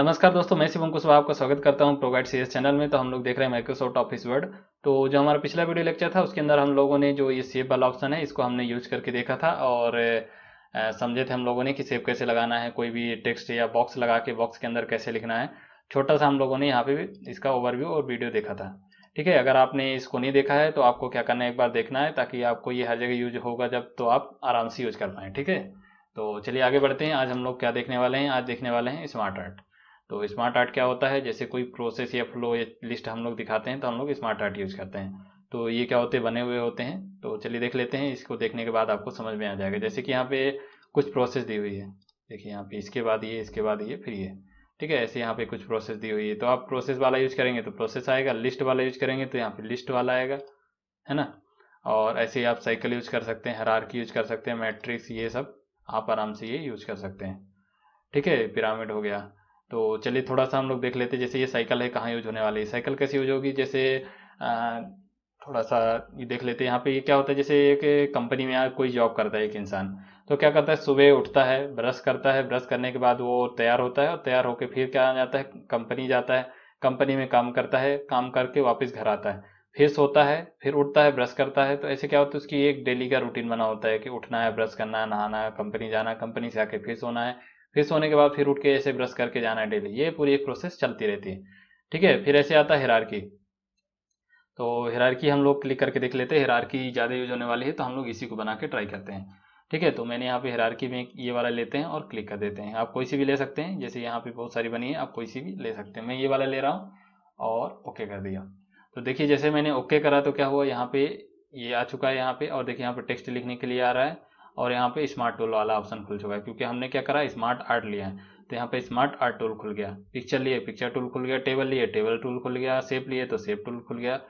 नमस्कार दोस्तों मैं शिवम कुशवाहा आपका स्वागत करता हूं प्रोवाइड सीएस चैनल में तो हम लोग देख रहे हैं माइक्रोसॉफ्ट ऑफिस वर्ड तो जो हमारा पिछला वीडियो लेक्चर था उसके अंदर हम लोगों ने जो ये सेव वाला ऑप्शन है इसको हमने यूज करके देखा था और समझे थे हम लोगों ने कि सेव कैसे लगाना है कोई भी टेक्स्ट या बॉक्स लगा के बॉक्स के अंदर कैसे लिखना है छोटा सा हम लोगों ने यहाँ पे भी इसका ओवरव्यू और वीडियो देखा था ठीक है अगर आपने इसको नहीं देखा है तो आपको क्या करना है एक बार देखना है ताकि आपको ये हर जगह यूज होगा जब तो आप आराम से यूज कर पाएँ ठीक है तो चलिए आगे बढ़ते हैं आज हम लोग क्या देखने वाले हैं आज देखने वाले हैं स्मार्ट आर्ट तो स्मार्ट आर्ट क्या होता है जैसे कोई प्रोसेस या फ्लो या लिस्ट हम लोग दिखाते हैं तो हम लोग स्मार्ट आर्ट यूज करते हैं तो ये क्या होते बने हुए होते हैं तो चलिए देख लेते हैं इसको देखने के बाद आपको समझ में आ जाएगा जैसे कि यहाँ पे कुछ प्रोसेस दी हुई है देखिए यहाँ पे इसके बाद ये इसके बाद ये फिर ये ठीक है ऐसे यहाँ पे कुछ प्रोसेस दी हुई है तो आप प्रोसेस वाला यूज करेंगे तो प्रोसेस आएगा लिस्ट वाला यूज करेंगे तो यहाँ पे लिस्ट वाला आएगा है ना और ऐसे ही आप साइकिल यूज कर सकते हैं की यूज कर सकते हैं मैट्रिक्स ये सब आप आराम से ये यूज कर सकते हैं ठीक है पिरामिड हो गया तो चलिए थोड़ा सा हम लोग देख लेते हैं जैसे ये साइकिल है कहाँ यूज होने वाली है साइकिल कैसे यूज होगी जैसे आ, थोड़ा सा ये देख लेते हैं यहाँ पे ये क्या होता है जैसे एक कंपनी में कोई जॉब करता है एक इंसान तो क्या करता है सुबह उठता है ब्रश करता है ब्रश करने के बाद वो तैयार होता है और तैयार होकर फिर क्या जाता है कंपनी जाता है कंपनी में काम करता है काम करके वापस घर आता है फिर सोता है फिर उठता है ब्रश करता है तो ऐसे क्या होता है उसकी एक डेली का रूटीन बना होता है कि उठना है ब्रश करना है नहाना है कंपनी जाना है कंपनी से आके फिर सोना है फिर सोने के बाद फिर उठ के ऐसे ब्रश करके जाना है डेली ये पूरी एक प्रोसेस चलती रहती है ठीक है फिर ऐसे आता है हिरारकी तो हिरारकी हम लोग क्लिक करके देख लेते हैं हिरारकी ज़्यादा यूज होने वाली है तो हम लोग इसी को बना के ट्राई करते हैं ठीक है तो मैंने यहाँ पे हिरारकी में ये वाला लेते हैं और क्लिक कर देते हैं आप कोई सी भी ले सकते हैं जैसे यहाँ पे बहुत सारी बनी है आप कोई सी भी ले सकते हैं मैं ये वाला ले रहा हूँ और ओके कर दिया तो देखिए जैसे मैंने ओके करा तो क्या हुआ यहाँ पे ये आ चुका है यहाँ पे और देखिए यहाँ पे टेक्स्ट लिखने के लिए आ रहा है और यहाँ पे स्मार्ट टूल वाला ऑप्शन खुल चुका है क्योंकि हमने क्या करा स्मार्ट आर्ट लिया है तो यहाँ पे स्मार्ट आर्ट टूल खुल गया पिक्चर लिए पिक्चर टूल खुल गया टेबल लिए टेबल टूल खुल गया सेप लिए तो सेप टूल खुल गया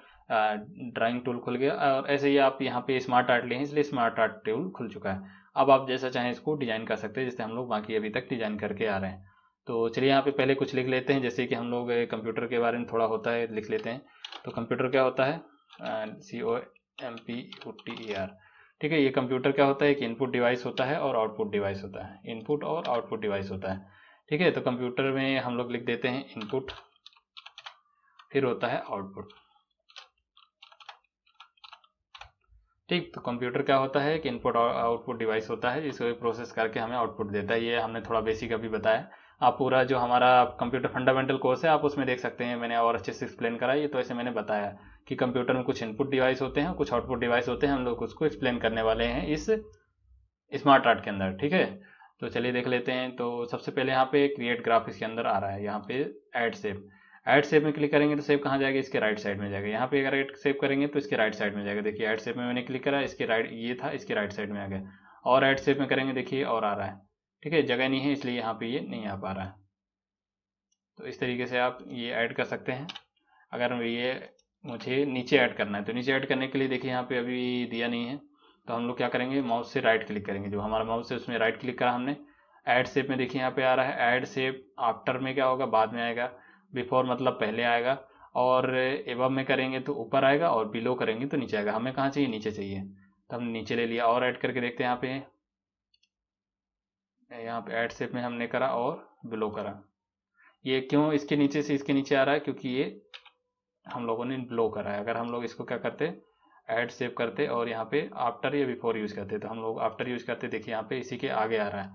ड्राइंग टूल खुल गया और ऐसे ही आप यहाँ पे स्मार्ट आर्ट लिए हैं इसलिए स्मार्ट आर्ट टूल खुल चुका है अब आप जैसा चाहें इसको डिजाइन कर सकते हैं जैसे हम लोग बाकी अभी तक डिजाइन करके आ रहे हैं तो चलिए यहाँ पे पहले कुछ लिख लेते हैं जैसे कि हम लोग कंप्यूटर के बारे में थोड़ा होता है लिख लेते हैं तो कंप्यूटर क्या होता है C O M P O T E R ठीक है ये कंप्यूटर क्या होता है एक इनपुट डिवाइस होता है और आउटपुट डिवाइस होता है इनपुट और आउटपुट डिवाइस होता है ठीक है तो कंप्यूटर में हम लोग लिख देते हैं इनपुट फिर होता है आउटपुट ठीक तो कंप्यूटर क्या होता है कि इनपुट और आउटपुट डिवाइस होता है जिसको प्रोसेस करके हमें आउटपुट देता है ये हमने थोड़ा बेसिक अभी बताया आप पूरा जो हमारा कंप्यूटर फंडामेंटल कोर्स है आप उसमें देख सकते हैं मैंने और अच्छे से एक्सप्लेन करा ये तो ऐसे मैंने बताया कि कंप्यूटर में कुछ इनपुट डिवाइस होते हैं कुछ आउटपुट डिवाइस होते हैं हम लोग उसको एक्सप्लेन करने वाले हैं इस स्मार्ट आर्ट के अंदर ठीक है तो चलिए देख लेते हैं तो सबसे पहले यहाँ पे क्रिएट ग्राफिक्स के अंदर आ रहा है यहाँ पे एड सेप एड सेप में क्लिक करेंगे तो सेव कहाँ जाएगा इसके राइट साइड में जाएगा यहाँ पे अगर एड सेव करेंगे तो इसके राइट साइड में जाएगा देखिए एड सेप में मैंने क्लिक करा इसके राइट ये था इसके राइट साइड में आ गया और एड सेप में करेंगे देखिए और आ रहा है ठीक है जगह नहीं है इसलिए यहाँ पे ये नहीं आ पा रहा है तो इस तरीके से आप ये ऐड कर सकते हैं अगर ये मुझे नीचे ऐड करना है तो नीचे ऐड करने के लिए देखिए यहाँ पे अभी दिया नहीं है तो हम लोग क्या करेंगे माउस से राइट क्लिक करेंगे जो हमारा माउस है उसमें राइट क्लिक करा हमने ऐड सेप में देखिए यहाँ पे आ रहा है ऐड सेप आफ्टर में क्या होगा बाद में आएगा बिफोर मतलब पहले आएगा और एवब में करेंगे तो ऊपर आएगा और बिलो करेंगे तो नीचे आएगा हमें कहाँ चाहिए नीचे चाहिए तो हमने नीचे ले लिया और ऐड करके देखते हैं यहाँ पे यहाँ पे एड सेप में हमने करा और बिलो करा ये क्यों इसके नीचे से इसके नीचे आ रहा है क्योंकि ये हम लोगों ने बिलो करा है अगर हम लोग इसको क्या करते ऐड सेव करते और यहाँ पे आफ्टर या बिफोर यूज़ करते तो हम लोग आफ्टर यूज़ करते देखिए यहाँ पे इसी के आगे आ रहा है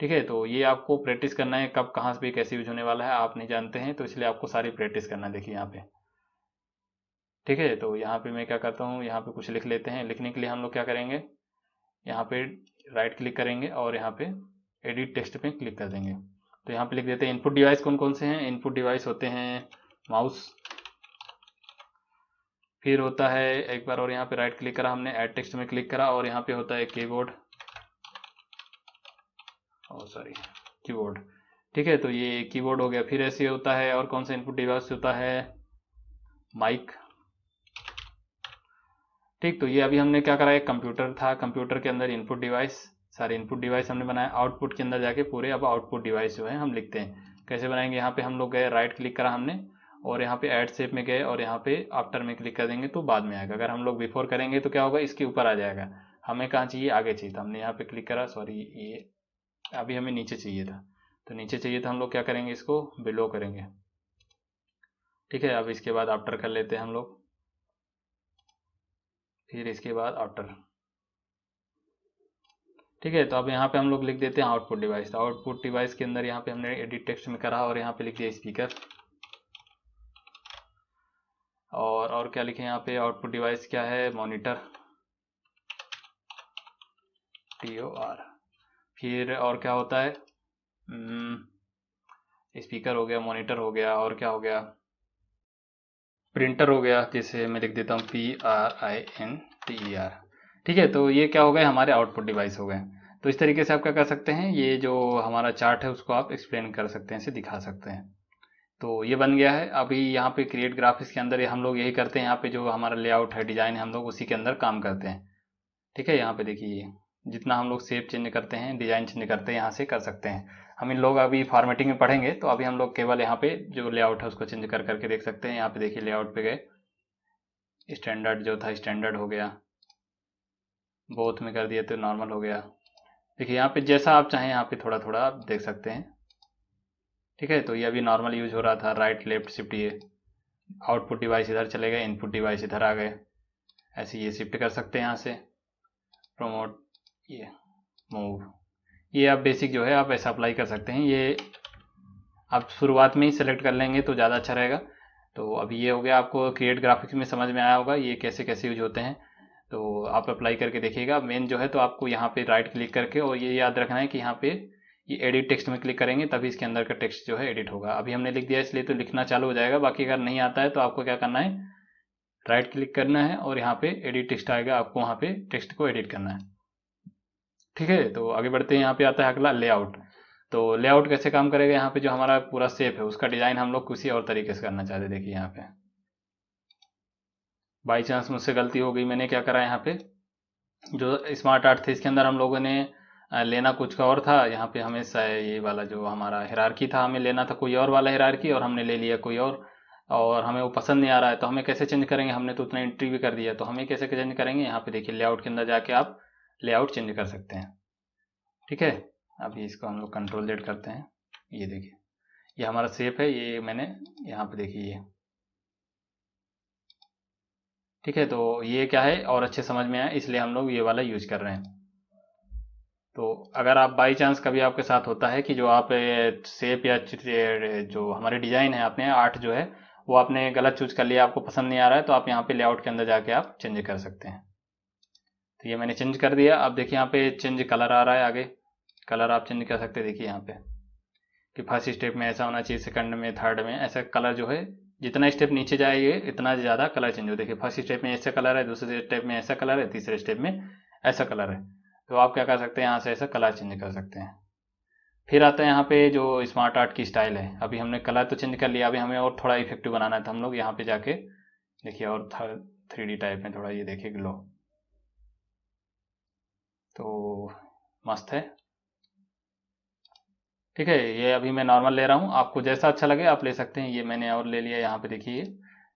ठीक है तो ये आपको प्रैक्टिस करना है कब कहाँ भी कैसे यूज होने वाला है आप नहीं जानते हैं तो इसलिए आपको सारी प्रैक्टिस करना है देखिए यहाँ पे ठीक है तो यहाँ पे मैं क्या करता हूँ यहाँ पे कुछ लिख लेते हैं लिखने के लिए हम लोग क्या करेंगे यहाँ पे राइट क्लिक करेंगे और यहाँ पे एडिट टेक्स्ट पे क्लिक कर देंगे तो यहाँ पे लिख देते हैं इनपुट डिवाइस कौन कौन से हैं इनपुट डिवाइस होते हैं माउस फिर होता है एक बार और यहाँ पे राइट क्लिक करा हमने एड टेक्स्ट में क्लिक करा और यहाँ पे होता है कीबोर्ड और सॉरी कीबोर्ड ठीक है तो ये कीबोर्ड हो गया फिर ऐसे होता है और कौन सा इनपुट डिवाइस होता है माइक ठीक तो ये अभी हमने क्या करा एक कंप्यूटर था कंप्यूटर के अंदर इनपुट डिवाइस सारे इनपुट डिवाइस हमने बनाया आउटपुट के अंदर जाके पूरे अब आउटपुट डिवाइस जो है हम लिखते हैं कैसे बनाएंगे यहाँ पे हम लोग गए राइट क्लिक करा हमने और यहाँ पे एड सेप में गए और यहाँ पे आफ्टर में क्लिक कर देंगे तो बाद में आएगा अगर हम लोग बिफोर करेंगे तो क्या होगा इसके ऊपर आ जाएगा हमें कहाँ चाहिए आगे चाहिए था हमने यहाँ पे क्लिक करा सॉरी ये अभी हमें नीचे चाहिए था तो नीचे चाहिए था तो हम लोग क्या करेंगे इसको बिलो करेंगे ठीक है अब इसके बाद आफ्टर कर लेते हैं हम लोग फिर इसके बाद आफ्टर ठीक है तो अब यहाँ पे हम लोग लिख देते हैं आउटपुट डिवाइस तो आउटपुट डिवाइस के अंदर यहाँ पे हमने एडिट टेक्स्ट में करा और यहाँ पे लिख दिया स्पीकर और और क्या लिखे यहाँ पे आउटपुट डिवाइस क्या है मॉनिटर टी ओ आर फिर और क्या होता है स्पीकर हम्म, हो गया मॉनिटर हो गया और क्या हो गया प्रिंटर हो गया जैसे मैं लिख देता हूँ P R I N T R ठीक है तो ये क्या हो गए हमारे आउटपुट डिवाइस हो गए तो इस तरीके से आप क्या कर सकते हैं ये जो हमारा चार्ट है उसको आप एक्सप्लेन कर सकते हैं इसे दिखा सकते हैं तो ये बन गया है अभी यहाँ पे क्रिएट ग्राफिक्स के अंदर हम लोग यही करते हैं यहाँ पे जो हमारा लेआउट है डिज़ाइन है हम लोग उसी के अंदर काम करते हैं ठीक है यहाँ पे देखिए जितना हम लोग सेप चेंज करते हैं डिज़ाइन चेंज करते हैं यहाँ से कर सकते हैं हम इन लोग अभी फॉर्मेटिंग में पढ़ेंगे तो अभी हम लोग केवल यहाँ पे जो लेआउट है उसको चेंज कर करके देख सकते हैं यहाँ पे देखिए लेआउट पे गए स्टैंडर्ड जो था स्टैंडर्ड हो गया बोथ में कर दिया तो नॉर्मल हो गया देखिए यहाँ पे जैसा आप चाहें यहाँ पे थोड़ा थोड़ा आप देख सकते हैं ठीक है तो ये अभी नॉर्मल यूज हो रहा था राइट लेफ्ट शिफ्ट ये आउटपुट डिवाइस इधर चले गए इनपुट डिवाइस इधर आ गए ऐसे ये शिफ्ट कर सकते हैं यहाँ से प्रमोट ये मूव ये आप बेसिक जो है आप ऐसा अप्लाई कर सकते हैं ये आप शुरुआत में ही सेलेक्ट कर लेंगे तो ज़्यादा अच्छा रहेगा तो अभी ये हो गया आपको क्रिएट ग्राफिक्स में समझ में आया होगा ये कैसे कैसे यूज होते हैं तो आप अप्लाई करके देखिएगा मेन जो है तो आपको यहाँ पे राइट क्लिक करके और ये याद रखना है कि यहाँ पे ये एडिट टेक्स्ट में क्लिक करेंगे तभी इसके अंदर का टेक्स्ट जो है एडिट होगा अभी हमने लिख दिया इसलिए तो लिखना चालू हो जाएगा बाकी अगर नहीं आता है तो आपको क्या करना है राइट क्लिक करना है और यहाँ पे एडिट टेक्स्ट आएगा आपको वहाँ पे टेक्स्ट को एडिट करना है ठीक है तो आगे बढ़ते हैं यहाँ पे आता है अगला लेआउट तो लेआउट कैसे काम करेगा यहाँ पे जो हमारा पूरा सेप है उसका डिज़ाइन हम लोग किसी और तरीके से करना चाहते देखिए यहाँ पे बाई चांस मुझसे गलती हो गई मैंने क्या करा यहाँ पे जो स्मार्ट आर्ट थे इसके अंदर हम लोगों ने लेना कुछ का और था यहाँ पे हमें ये वाला जो हमारा हिरारकी था हमें लेना था कोई और वाला हिरारकी और हमने ले लिया कोई और और हमें वो पसंद नहीं आ रहा है तो हमें कैसे चेंज करेंगे हमने तो उतना एंट्री भी कर दिया तो हमें कैसे चेंज करेंगे यहाँ पे देखिए लेआउट के अंदर जाके आप लेआउट चेंज कर सकते हैं ठीक है अभी इसको हम लोग कंट्रोल डेट करते हैं ये देखिए ये हमारा सेफ है ये मैंने यहाँ पे देखिए ये ठीक है तो ये क्या है और अच्छे समझ में आए इसलिए हम लोग ये वाला यूज कर रहे हैं तो अगर आप बाई चांस कभी आपके साथ होता है कि जो आप सेप या जो हमारे डिज़ाइन है आपने आर्ट जो है वो आपने गलत चूज कर लिया आपको पसंद नहीं आ रहा है तो आप यहाँ पे लेआउट के अंदर जाके आप चेंज कर सकते हैं तो ये मैंने चेंज कर दिया अब देखिए यहाँ पे चेंज कलर आ रहा है आगे कलर आप चेंज कर सकते हैं देखिए यहाँ पे कि फर्स्ट स्टेप में ऐसा होना चाहिए सेकंड में थर्ड में ऐसा कलर जो है जितना स्टेप नीचे जाएंगे इतना ज़्यादा कलर चेंज हो देखिए फर्स्ट स्टेप में ऐसा कलर है दूसरे स्टेप में ऐसा कलर है तीसरे स्टेप में ऐसा कलर है तो आप क्या कर सकते हैं यहाँ से ऐसा कलर चेंज कर सकते हैं फिर आता है यहाँ पे जो स्मार्ट आर्ट की स्टाइल है अभी हमने कलर तो चेंज कर लिया अभी हमें और थोड़ा इफेक्टिव बनाना है तो हम लोग यहाँ पे जाके देखिए और थ्री डी टाइप में थोड़ा ये देखिए ग्लो तो मस्त है ठीक है ये अभी मैं नॉर्मल ले रहा हूँ आपको जैसा अच्छा लगे आप ले सकते हैं ये मैंने और ले लिया यहाँ पे देखिए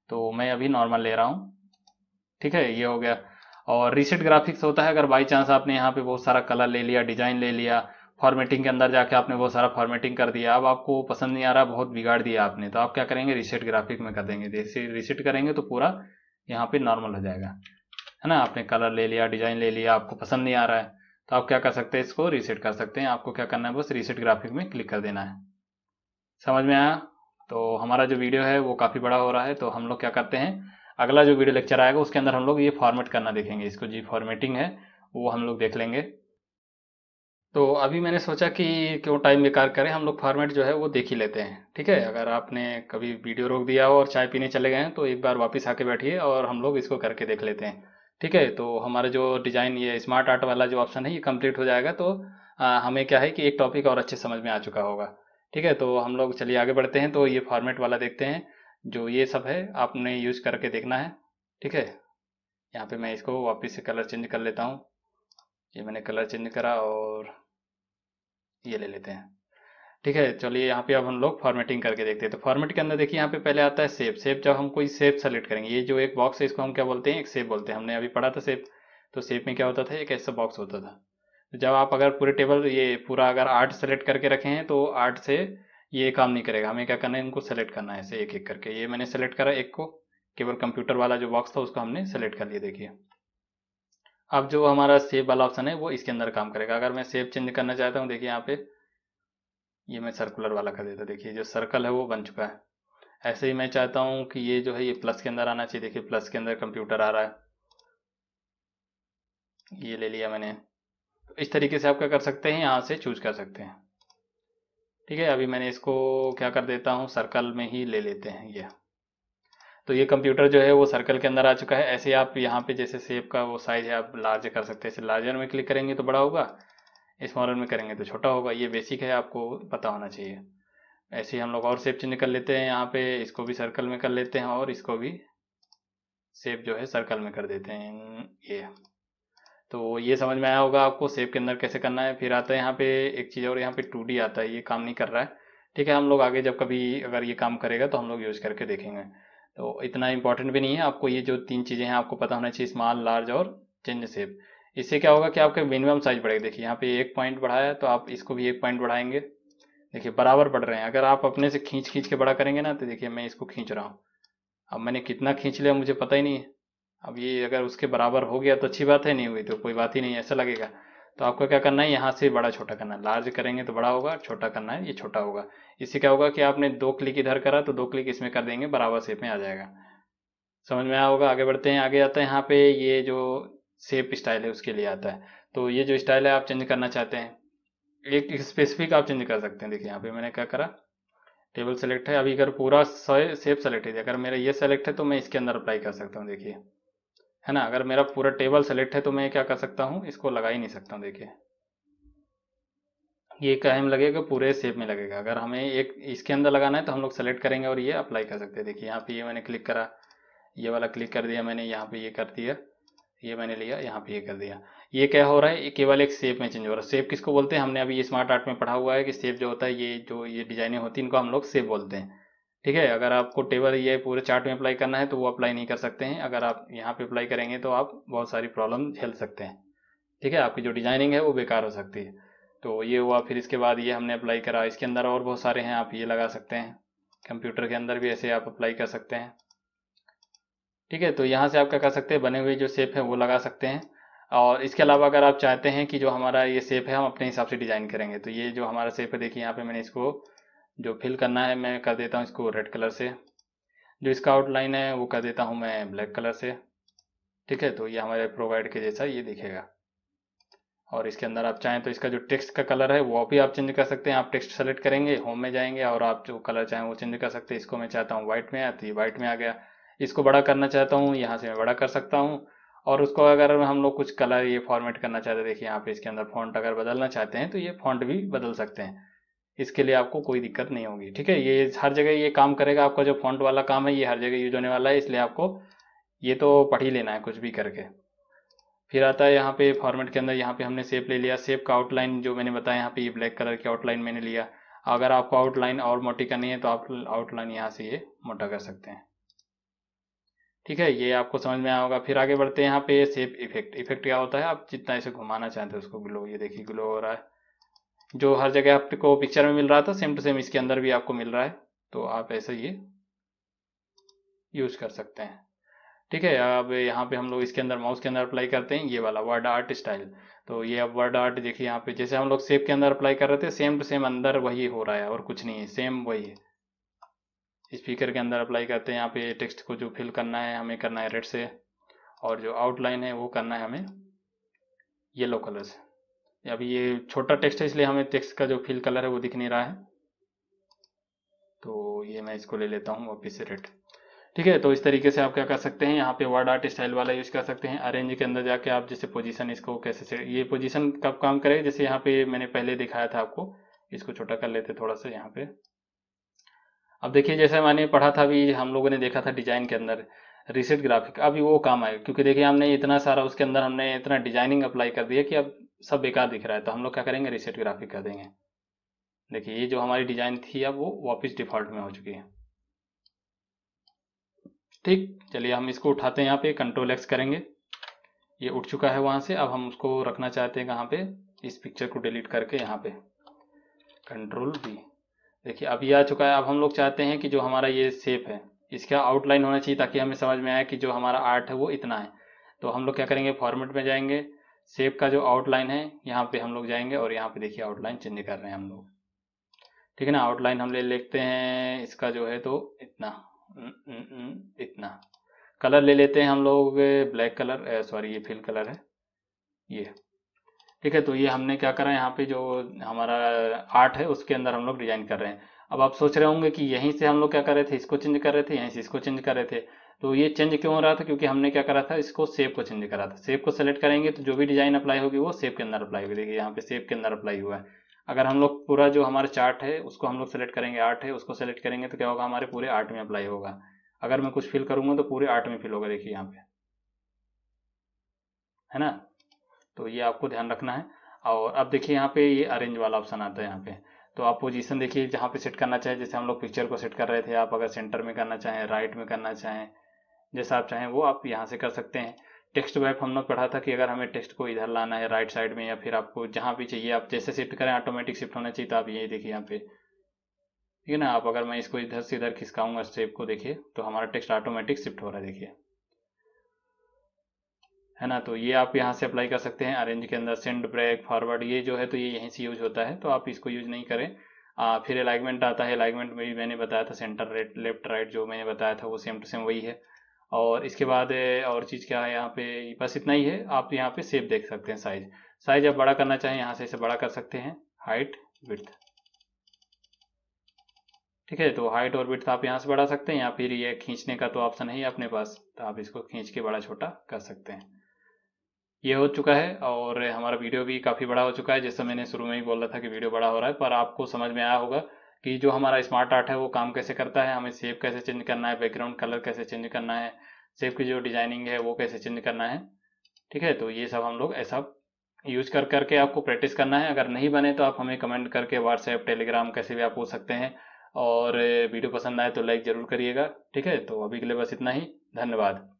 तो मैं अभी नॉर्मल ले रहा हूँ ठीक है ये हो गया और रिसेट ग्राफिक्स होता है अगर बाई चांस आपने यहाँ पे बहुत सारा कलर ले लिया डिजाइन ले लिया फॉर्मेटिंग के अंदर जाके आपने बहुत सारा फॉर्मेटिंग कर दिया अब आपको पसंद नहीं आ रहा बहुत बिगाड़ दिया आपने तो आप क्या करेंगे रिसेट ग्राफिक में कर देंगे जैसे रिसेट करेंगे तो पूरा यहाँ पे नॉर्मल हो जाएगा है ना आपने कलर ले लिया डिजाइन ले लिया आपको पसंद नहीं आ रहा है तो आप क्या कर सकते हैं इसको रीसेट कर सकते हैं आपको क्या करना है बस रीसेट ग्राफिक में क्लिक कर देना है समझ में आया तो हमारा जो वीडियो है वो काफ़ी बड़ा हो रहा है तो हम लोग क्या करते हैं अगला जो वीडियो लेक्चर आएगा उसके अंदर हम लोग ये फॉर्मेट करना देखेंगे इसको जी फॉर्मेटिंग है वो हम लोग देख लेंगे तो अभी मैंने सोचा कि क्यों टाइम बेकार करें हम लोग फॉर्मेट जो है वो देख ही लेते हैं ठीक है अगर आपने कभी वीडियो रोक दिया हो और चाय पीने चले गए हैं तो एक बार वापस आके बैठिए और हम लोग इसको करके देख लेते हैं ठीक है तो हमारा जो डिज़ाइन ये स्मार्ट आर्ट वाला जो ऑप्शन है ये कंप्लीट हो जाएगा तो आ, हमें क्या है कि एक टॉपिक और अच्छे समझ में आ चुका होगा ठीक है तो हम लोग चलिए आगे बढ़ते हैं तो ये फॉर्मेट वाला देखते हैं जो ये सब है आपने यूज करके देखना है ठीक है यहाँ पे मैं इसको वापस से कलर चेंज कर लेता हूँ ये मैंने कलर चेंज करा और ये ले लेते हैं ठीक है चलिए यहाँ पे अब हम लोग फॉर्मेटिंग करके देखते हैं तो फॉर्मेट के अंदर देखिए यहाँ पे पहले आता है सेप सेप जब हम कोई सेप सेलेक्ट करेंगे ये जो एक बॉक्स है इसको हम क्या बोलते हैं एक सेप बोलते हैं हमने अभी पढ़ा था सेप तो सेप में क्या होता था एक ऐसा बॉक्स होता था तो जब आप अगर पूरे टेबल ये पूरा अगर आर्ट सेलेक्ट करके रखे हैं तो आर्ट से ये काम नहीं करेगा हमें क्या करना है इनको सेलेक्ट करना है ऐसे एक एक करके ये मैंने सेलेक्ट करा एक को केवल कंप्यूटर वाला जो बॉक्स था उसको हमने सेलेक्ट कर लिया देखिए अब जो हमारा सेव वाला ऑप्शन है वो इसके अंदर काम करेगा अगर मैं सेव चेंज करना चाहता हूँ देखिए यहाँ पे ये मैं सर्कुलर वाला कर देता देखिए जो सर्कल है वो बन चुका है ऐसे ही मैं चाहता हूँ कि ये जो है ये प्लस के अंदर आना चाहिए देखिए प्लस के अंदर कंप्यूटर आ रहा है ये ले लिया मैंने तो इस तरीके से आप क्या कर सकते हैं यहाँ से चूज कर सकते हैं ठीक है अभी मैंने इसको क्या कर देता हूँ सर्कल में ही ले लेते हैं ये तो ये कंप्यूटर जो है वो सर्कल के अंदर आ चुका है ऐसे आप यहाँ पे जैसे सेब का वो साइज है आप लार्ज कर सकते हैं इसे लार्जर में क्लिक करेंगे तो बड़ा होगा इस मॉडल में करेंगे तो छोटा होगा ये बेसिक है आपको पता होना चाहिए ऐसे ही हम लोग और सेप चेंज कर लेते हैं यहाँ पे इसको भी सर्कल में कर लेते हैं और इसको भी सेप जो है सर्कल में कर देते हैं ये तो ये समझ में आया होगा आपको सेप के अंदर कैसे करना है फिर आता है यहाँ पे एक चीज़ और यहाँ पे टू आता है ये काम नहीं कर रहा है ठीक है हम लोग आगे जब कभी अगर ये काम करेगा तो हम लोग यूज़ करके देखेंगे तो इतना इंपॉर्टेंट भी नहीं है आपको ये जो तीन चीज़ें हैं आपको पता होना चाहिए स्मॉल लार्ज और चेंज सेप इससे क्या होगा कि आपके मिनिमम साइज बढ़ेगा देखिए यहाँ पे एक पॉइंट बढ़ाया तो आप इसको भी एक पॉइंट बढ़ाएंगे देखिए बराबर बढ़ रहे हैं अगर आप अपने से खींच खींच के बड़ा करेंगे ना तो देखिए मैं इसको खींच रहा हूँ अब मैंने कितना खींच लिया मुझे पता ही नहीं है अब ये अगर उसके बराबर हो गया तो अच्छी बात है नहीं हुई तो कोई बात ही नहीं ऐसा लगेगा तो आपको क्या करना है यहाँ से बड़ा छोटा करना है लार्ज करेंगे तो बड़ा होगा छोटा करना है ये छोटा होगा इससे क्या होगा कि आपने दो क्लिक इधर करा तो दो क्लिक इसमें कर देंगे बराबर सेप में आ जाएगा समझ में आया होगा आगे बढ़ते हैं आगे आते हैं यहाँ पे ये जो सेप स्टाइल है उसके लिए आता है तो ये जो स्टाइल है आप चेंज करना चाहते हैं एक स्पेसिफिक आप चेंज कर सकते हैं देखिए यहाँ पे मैंने क्या करा टेबल सेलेक्ट है अभी अगर पूरा से, सेप सेलेक्ट है अगर मेरा ये सेलेक्ट है तो मैं इसके अंदर अप्लाई कर सकता हूँ देखिए है ना अगर मेरा पूरा टेबल सेलेक्ट है तो मैं क्या कर सकता हूँ इसको लगा ही नहीं सकता हूँ देखिए ये कहम लगेगा पूरे सेप में लगेगा अगर हमें एक इसके अंदर लगाना है तो हम लोग सेलेक्ट करेंगे और ये अप्लाई कर सकते हैं देखिए यहाँ पे ये मैंने क्लिक करा ये वाला क्लिक कर दिया मैंने यहाँ पे ये कर दिया ये मैंने लिया यहाँ पे ये कर दिया ये क्या हो रहा है केवल एक सेप में चेंज हो रहा है सेप किसको बोलते हैं हमने अभी ये स्मार्ट आर्ट में पढ़ा हुआ है कि सेप जो होता है ये जो ये डिजाइनिंग होती है इनको हम लोग सेप बोलते हैं ठीक है अगर आपको टेबल ये पूरे चार्ट में अप्लाई करना है तो वो अप्लाई नहीं कर सकते हैं अगर आप यहाँ पे अप्लाई करेंगे तो आप बहुत सारी प्रॉब्लम झेल सकते हैं ठीक है आपकी जो डिजाइनिंग है वो बेकार हो सकती है तो ये हुआ फिर इसके बाद ये हमने अप्लाई करा इसके अंदर और बहुत सारे हैं आप ये लगा सकते हैं कंप्यूटर के अंदर भी ऐसे आप अप्लाई कर सकते हैं ठीक है तो यहाँ से आप क्या कर सकते हैं बने हुए जो सेप है वो लगा सकते हैं और इसके अलावा अगर आप चाहते हैं कि जो हमारा ये सेप है हम अपने हिसाब से डिज़ाइन करेंगे तो ये जो हमारा सेप है देखिए यहाँ पे मैंने इसको जो फिल करना है मैं कर देता हूँ इसको रेड कलर से जो इसका आउटलाइन है वो कर देता हूँ मैं ब्लैक कलर से ठीक है तो ये हमारे प्रोवाइड के जैसा ये दिखेगा और इसके अंदर आप चाहें तो इसका जो टेक्स्ट का कलर है वो भी आप चेंज कर सकते हैं आप टेक्स्ट सेलेक्ट करेंगे होम में जाएंगे और आप जो कलर चाहें वो चेंज कर सकते हैं इसको मैं चाहता हूँ व्हाइट में आया तो ये व्हाइट में आ गया इसको बड़ा करना चाहता हूँ यहाँ से मैं बड़ा कर सकता हूँ और उसको अगर हम लोग कुछ कलर ये फॉर्मेट करना चाहते हैं देखिए यहाँ पे इसके अंदर फॉन्ट अगर बदलना चाहते हैं तो ये फॉन्ट भी बदल सकते हैं इसके लिए आपको कोई दिक्कत नहीं होगी ठीक है ये हर जगह ये काम करेगा आपका जो फॉन्ट वाला काम है ये हर जगह यूज होने वाला है इसलिए आपको ये तो पढ़ ही लेना है कुछ भी करके फिर आता है यहाँ पे फॉर्मेट के अंदर यहाँ पे हमने सेप ले लिया सेप का आउटलाइन जो मैंने बताया यहाँ पे ये ब्लैक कलर की आउटलाइन मैंने लिया अगर आपको आउटलाइन और मोटी करनी है तो आप आउटलाइन यहाँ से ये मोटा कर सकते हैं ठीक है ये आपको समझ में आया होगा फिर आगे बढ़ते हैं यहाँ पे सेप इफेक्ट इफेक्ट क्या होता है आप जितना इसे घुमाना चाहते हैं उसको ग्लो ये देखिए ग्लो हो रहा है जो हर जगह आपको पिक्चर में मिल रहा था सेम टू सेम इसके अंदर भी आपको मिल रहा है तो आप ऐसे ये यूज कर सकते हैं ठीक है अब यहाँ पे हम लोग इसके अंदर माउस के अंदर अप्लाई करते हैं ये वाला वर्ड आर्ट स्टाइल तो ये अब वर्ड आर्ट देखिए यहाँ पे जैसे हम लोग सेप के अंदर अप्लाई कर रहे थे सेम टू सेम अंदर वही हो रहा है और कुछ नहीं है सेम वही है स्पीकर के अंदर अप्लाई करते हैं यहाँ पे टेक्स्ट को जो फिल करना है हमें करना है रेड से और जो आउटलाइन है वो करना है हमें येलो कलर से अभी ये छोटा टेक्स्ट है इसलिए हमें टेक्स्ट का जो फिल कलर है वो दिख नहीं रहा है तो ये मैं इसको ले लेता हूँ वापिस से रेड ठीक है तो इस तरीके से आप क्या कर सकते हैं यहाँ पे वर्ड आर्ट स्टाइल वाला यूज कर सकते हैं अरेंज के अंदर जाके आप जैसे पोजीशन इसको कैसे से ये पोजीशन कब काम करेगा जैसे यहाँ पे मैंने पहले दिखाया था आपको इसको छोटा कर लेते थोड़ा सा यहाँ पे अब देखिए जैसे मैंने पढ़ा था अभी हम लोगों ने देखा था डिजाइन के अंदर रिसेट ग्राफिक अभी वो काम आएगा क्योंकि देखिए हमने इतना सारा उसके अंदर हमने इतना डिजाइनिंग अप्लाई कर दिया कि अब सब बेकार दिख रहा है तो हम लोग क्या करेंगे रिसेट ग्राफिक कर देंगे देखिए ये जो हमारी डिजाइन थी अब वो वापस डिफॉल्ट में हो चुकी है ठीक चलिए हम इसको उठाते हैं यहाँ पे कंट्रोल एक्स करेंगे ये उठ चुका है वहां से अब हम उसको रखना चाहते हैं कहाँ पे इस पिक्चर को डिलीट करके यहाँ पे कंट्रोल बी देखिए अब ये आ चुका है अब हम लोग चाहते हैं कि जो हमारा ये सेप है इसका आउटलाइन होना चाहिए ताकि हमें समझ में आए कि जो हमारा आर्ट है वो इतना है तो हम लोग क्या करेंगे फॉर्मेट में जाएंगे सेप का जो आउटलाइन है यहाँ पे हम लोग जाएंगे और यहाँ पे देखिए आउटलाइन चेंज कर रहे हैं हम लोग ठीक है ना आउटलाइन हम ले लेते हैं इसका जो है तो इतना न, न, न, इतना कलर ले लेते हैं हम लोग ब्लैक कलर सॉरी ये फिल कलर है ये ठीक है तो ये हमने क्या करा यहाँ पे जो हमारा आर्ट है उसके अंदर हम लोग डिजाइन कर रहे हैं अब आप सोच रहे होंगे कि यहीं से हम लोग क्या कर रहे थे इसको चेंज कर रहे थे यहीं से इसको चेंज कर रहे थे तो ये चेंज क्यों हो रहा था क्योंकि हमने क्या करा था इसको सेप को चेंज करा था सेप को सेलेक्ट करेंगे तो जो भी डिजाइन अप्लाई होगी वो सेप के अंदर अप्लाई होगी देखिए यहाँ पे सेप के अंदर अप्लाई हुआ है अगर हम लोग पूरा जो हमारा चार्ट है उसको हम लोग सेलेक्ट करेंगे आर्ट है उसको सेलेक्ट करेंगे तो क्या होगा हमारे पूरे आर्ट में अप्लाई होगा अगर मैं कुछ फिल करूंगा तो पूरे आर्ट में फिल होगा देखिए यहाँ पे है ना तो ये आपको ध्यान रखना है और अब देखिए यहाँ पे ये अरेंज वाला ऑप्शन आता है यहाँ पे तो आप पोजीशन देखिए जहाँ पे सेट करना चाहें जैसे हम लोग पिक्चर को सेट कर रहे थे आप अगर सेंटर में करना चाहें राइट में करना चाहें जैसा आप चाहें वो आप यहाँ से कर सकते हैं टेक्स्ट वाइप हमने पढ़ा था कि अगर हमें टेक्स्ट को इधर लाना है राइट साइड में या फिर आपको जहाँ भी चाहिए आप जैसे शिफ्ट करें ऑटोमेटिक शिफ्ट होना चाहिए तो आप यही देखिए यहाँ पे ठीक है ना आप अगर मैं इसको इधर से इधर खिसकाऊंगा स्टेप को देखिए तो हमारा टेक्स्ट ऑटोमेटिक शिफ्ट हो रहा है देखिए है ना तो ये आप यहाँ से अप्लाई कर सकते हैं अरेंज के अंदर सेंड ब्रेक फॉरवर्ड ये जो है तो ये यहीं से यूज होता है तो आप इसको यूज नहीं करें आ, फिर अलाइनमेंट आता है अलाइनमेंट में भी मैंने बताया था सेंटर राइट लेफ्ट राइट जो मैंने बताया था वो सेम टू सेम वही है और इसके बाद और चीज़ क्या है यहाँ पे बस इतना ही है आप यहाँ पे सेप देख सकते हैं साइज साइज आप बड़ा करना चाहें यहाँ से इसे बड़ा कर सकते हैं हाइट विथ ठीक है तो हाइट और विथ आप यहाँ से बढ़ा सकते हैं या फिर ये खींचने का तो ऑप्शन है ही अपने पास तो आप इसको खींच के बड़ा छोटा कर सकते हैं ये हो चुका है और हमारा वीडियो भी काफ़ी बड़ा हो चुका है जैसा मैंने शुरू में ही बोला था कि वीडियो बड़ा हो रहा है पर आपको समझ में आया होगा कि जो हमारा स्मार्ट आर्ट है वो काम कैसे करता है हमें सेप कैसे चेंज करना है बैकग्राउंड कलर कैसे चेंज करना है सेप की जो डिजाइनिंग है वो कैसे चेंज करना है ठीक है तो ये सब हम लोग ऐसा यूज कर करके आपको प्रैक्टिस करना है अगर नहीं बने तो आप हमें कमेंट करके व्हाट्सएप टेलीग्राम कैसे भी आप पूछ सकते हैं और वीडियो पसंद आए तो लाइक ज़रूर करिएगा ठीक है तो अभी के लिए बस इतना ही धन्यवाद